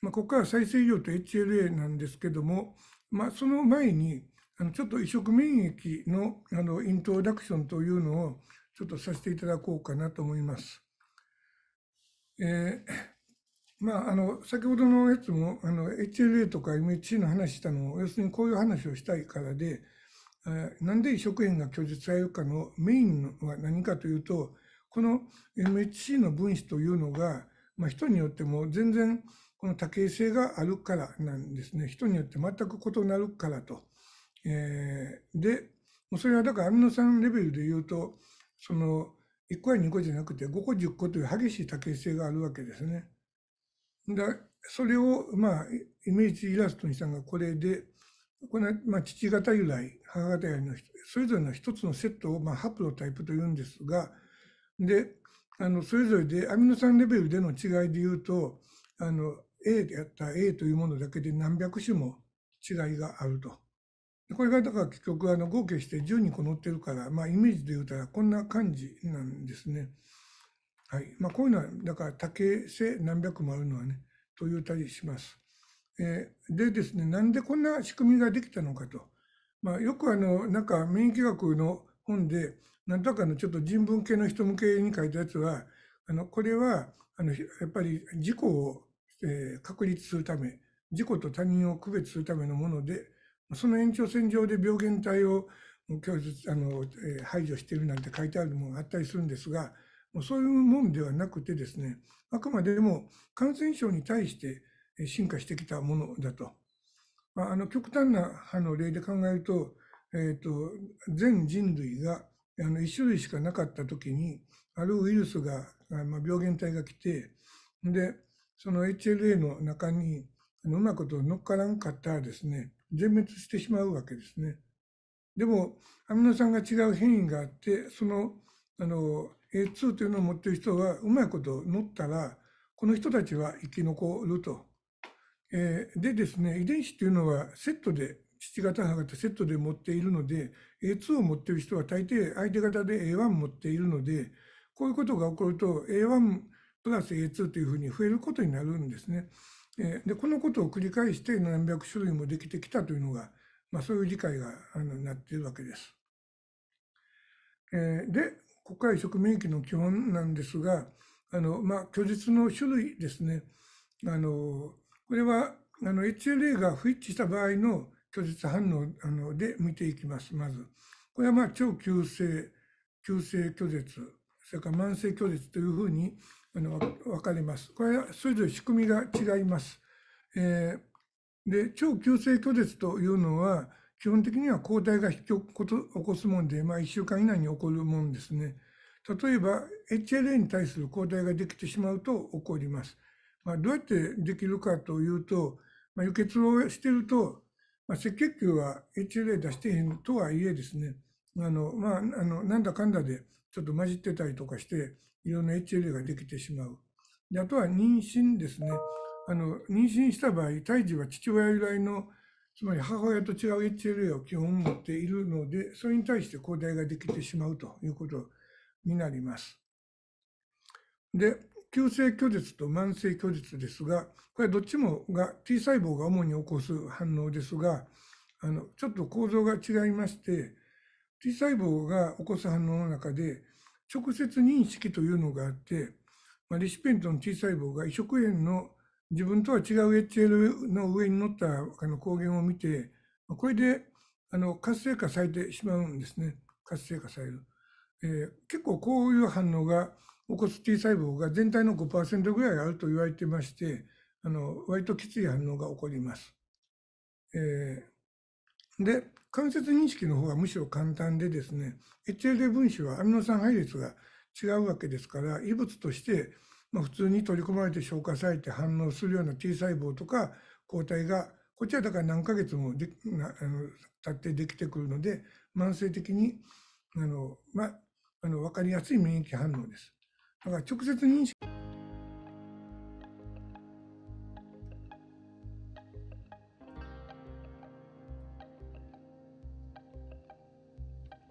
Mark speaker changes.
Speaker 1: まあ、ここから再生医療と HLA なんですけども、まあ、その前にあのちょっと移植免疫のあのイントロダクションというのをちょっとさせていただこうかなと思います。えー、まあ、あの先ほどのやつもあの HLA とか MHC の話したのを要するにこういう話をしたいからで、えー、なんで移植片が拒絶されるかのメインは何かというとこの MHC の分子というのが、まあ、人によっても全然この多形性があるからなんですね。人によって全く異なるからと。えー、で、それはだからアミノ酸レベルで言うと、その1個や2個じゃなくて5個10個という激しい多形性があるわけですね。だそれを、まあ、イメージイラストにしたのがこれで、この、まあ、父方由来、母方由来のそれぞれの一つのセットを、まあ、ハプロタイプというんですが、で、あのそれぞれでアミノ酸レベルでの違いで言うと、あの A であった A というものだけで何百種も違いがあると。これがだから結局あの合計して10にこのってるから、まあ、イメージで言うたらこんな感じなんですね。はいまあ、こういうのはだから多形性何百もあるのはねと言うたりします。えー、でですねなんでこんな仕組みができたのかと。まあ、よくあのなんか免疫学の本で何とかのちょっと人文系の人向けに書いたやつはあのこれはあのやっぱり事故をえー、確立するため、自己と他人を区別するためのもので、その延長線上で病原体を拒絶あの、えー、排除しているなんて書いてあるものがあったりするんですが、もうそういうもんではなくてですね、あくまでも感染症に対して進化してきたものだと。まあ、あの極端なあの例で考えると、えっ、ー、と、全人類があの1種類しかなかった時に、あるウイルスが、まあ、病原体が来て、で、その HLA の中にうまいこと乗っからんかったらですね全滅してしまうわけですね。でもアミノ酸が違う変異があってそのあの A2 というのを持ってる人はうまいこと乗ったらこの人たちは生き残ると。えー、でですね遺伝子というのはセットで父方母方セットで持っているので A2 を持っている人は大抵相手方で A1 持っているのでこういうことが起こると A1 プラス A2 というふうに増えることになるんですね。でこのことを繰り返して何百種類もできてきたというのが、まあ、そういう理解があのなっているわけです。えで国会職免疫の基本なんですがあの、まあ、虚実の種類ですねあのこれはあの HLA が不一致した場合の拒絶反応あので見ていきますまず。これはまあ超急性急性拒絶それから慢性拒絶というふうにあの分かります。これはそれぞれ仕組みが違います。えー、で超急性拒絶というのは基本的には抗体が引き起こすもんで、まあ、1週間以内に起こるもんですね。例えば HLA に対する抗体ができてしまうと起こります。まあ、どうやってできるかというと、まあ、輸血をしてると、まあ、赤血球は HLA 出してへんとはいえですねあの、まあ、あのなんだかんだでちょっと混じってたりとかしていろんな HLA ができてしまう。であとは妊娠ですねあの。妊娠した場合、胎児は父親由来の、つまり母親と違う HLA を基本持っているので、それに対して抗体ができてしまうということになります。で、急性拒絶と慢性拒絶ですが、これはどっちもが T 細胞が主に起こす反応ですが、あのちょっと構造が違いまして、T 細胞が起こす反応の中で、直接認識というのがあって、まあ、レシピエントの T 細胞が移植炎の自分とは違う HL の上に乗ったあの抗原を見て、これであの活性化されてしまうんですね。活性化される。えー、結構こういう反応が起こす T 細胞が全体の5%ぐらいあると言われてまして、あの割ときつい反応が起こります。えーで、間接認識の方はむしろ簡単でですね、HLA 分子はアミノ酸配列が違うわけですから、異物として、まあ、普通に取り込まれて消化されて反応するような T 細胞とか抗体が、こっちはだから何ヶ月もでなあの経ってできてくるので、慢性的に、あの、まあ、あの、わかりやすい免疫反応です。だから直接認識。